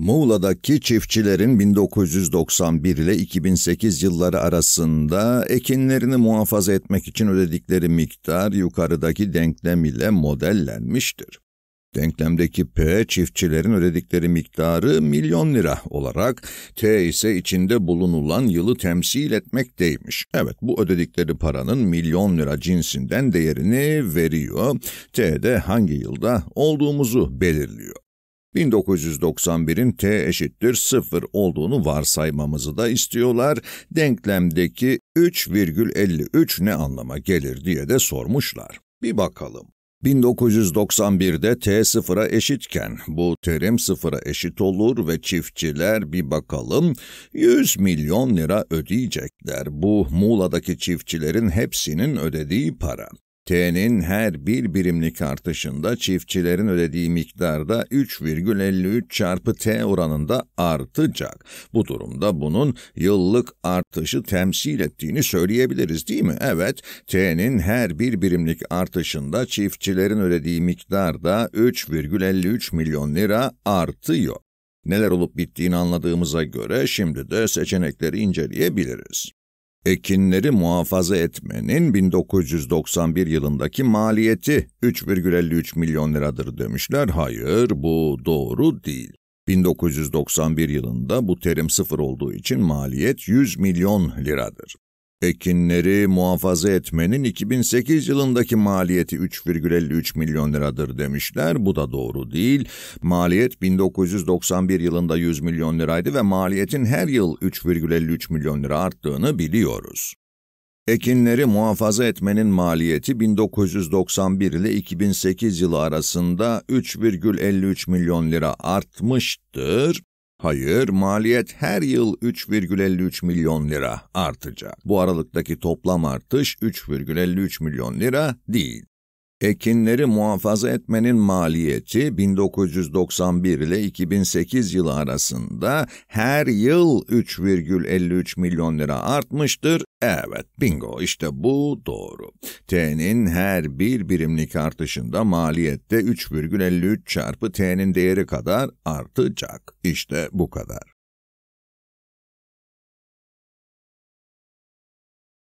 Muğla'daki çiftçilerin 1991 ile 2008 yılları arasında ekinlerini muhafaza etmek için ödedikleri miktar yukarıdaki denklem ile modellenmiştir. Denklemdeki P çiftçilerin ödedikleri miktarı milyon lira olarak, T ise içinde bulunulan yılı temsil etmekteymiş. Evet bu ödedikleri paranın milyon lira cinsinden değerini veriyor. T de hangi yılda olduğumuzu belirliyor. 1991'in t eşittir 0 olduğunu varsaymamızı da istiyorlar. Denklemdeki 3,53 ne anlama gelir diye de sormuşlar. Bir bakalım. 1991'de t sıfıra eşitken bu terim sıfıra eşit olur ve çiftçiler bir bakalım 100 milyon lira ödeyecekler. Bu Muğla'daki çiftçilerin hepsinin ödediği para. T'nin her bir birimlik artışında çiftçilerin ödediği miktarda 3,53 çarpı T oranında artacak. Bu durumda bunun yıllık artışı temsil ettiğini söyleyebiliriz değil mi? Evet, T'nin her bir birimlik artışında çiftçilerin ödediği miktarda 3,53 milyon lira artıyor. Neler olup bittiğini anladığımıza göre şimdi de seçenekleri inceleyebiliriz. Ekinleri muhafaza etmenin 1991 yılındaki maliyeti 3,53 milyon liradır demişler. Hayır, bu doğru değil. 1991 yılında bu terim sıfır olduğu için maliyet 100 milyon liradır. Ekinleri muhafaza etmenin 2008 yılındaki maliyeti 3,53 milyon liradır demişler. Bu da doğru değil. Maliyet 1991 yılında 100 milyon liraydı ve maliyetin her yıl 3,53 milyon lira arttığını biliyoruz. Ekinleri muhafaza etmenin maliyeti 1991 ile 2008 yılı arasında 3,53 milyon lira artmıştır. Hayır, maliyet her yıl 3,53 milyon lira artacak. Bu aralıktaki toplam artış 3,53 milyon lira değil. Ekinleri muhafaza etmenin maliyeti 1991 ile 2008 yılı arasında her yıl 3,53 milyon lira artmıştır. Evet bingo işte bu doğru. T'nin her bir birimlik artışında maliyette 3,53 çarpı T'nin değeri kadar artacak. İşte bu kadar.